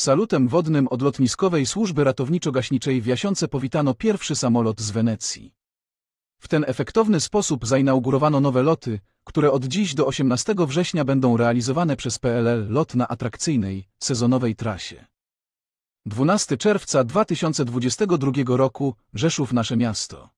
Salutem wodnym od lotniskowej służby ratowniczo-gaśniczej w Jasiące powitano pierwszy samolot z Wenecji. W ten efektowny sposób zainaugurowano nowe loty, które od dziś do 18 września będą realizowane przez PLL lot na atrakcyjnej, sezonowej trasie. 12 czerwca 2022 roku Rzeszów Nasze Miasto